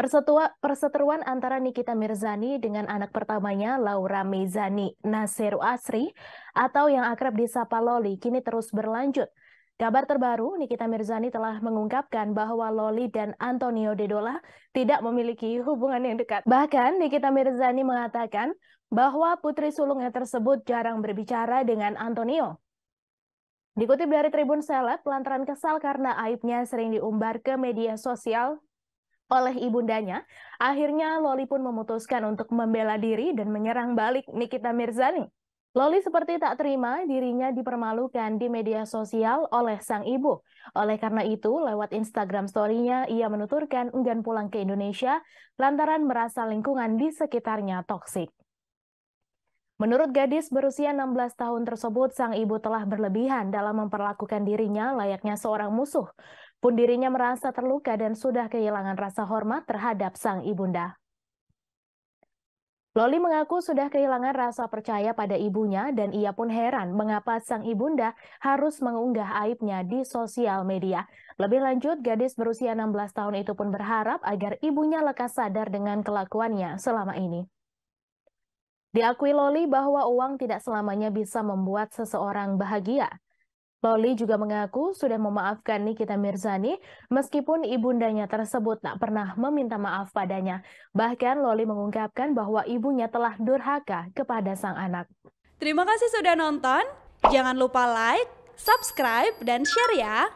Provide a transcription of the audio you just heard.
Persetua, perseteruan antara Nikita Mirzani dengan anak pertamanya Laura Mezani Naseru Asri atau yang akrab disapa Loli kini terus berlanjut. Kabar terbaru, Nikita Mirzani telah mengungkapkan bahwa Loli dan Antonio Dedola tidak memiliki hubungan yang dekat. Bahkan, Nikita Mirzani mengatakan bahwa putri sulungnya tersebut jarang berbicara dengan Antonio. Dikutip dari Tribun Seleb, lantaran kesal karena aibnya sering diumbar ke media sosial, oleh ibundanya, akhirnya Loli pun memutuskan untuk membela diri dan menyerang balik Nikita Mirzani. Loli seperti tak terima dirinya dipermalukan di media sosial oleh sang ibu. Oleh karena itu, lewat Instagram story-nya, ia menuturkan enggan pulang ke Indonesia lantaran merasa lingkungan di sekitarnya toksik. Menurut gadis berusia 16 tahun tersebut, sang ibu telah berlebihan dalam memperlakukan dirinya layaknya seorang musuh pun dirinya merasa terluka dan sudah kehilangan rasa hormat terhadap sang ibunda. Loli mengaku sudah kehilangan rasa percaya pada ibunya dan ia pun heran mengapa sang ibunda harus mengunggah aibnya di sosial media. Lebih lanjut, gadis berusia 16 tahun itu pun berharap agar ibunya lekas sadar dengan kelakuannya selama ini. Diakui Loli bahwa uang tidak selamanya bisa membuat seseorang bahagia. Loli juga mengaku sudah memaafkan Nikita Mirzani meskipun ibundanya tersebut tak pernah meminta maaf padanya. Bahkan Loli mengungkapkan bahwa ibunya telah durhaka kepada sang anak. Terima kasih sudah nonton. Jangan lupa like, subscribe, dan share ya.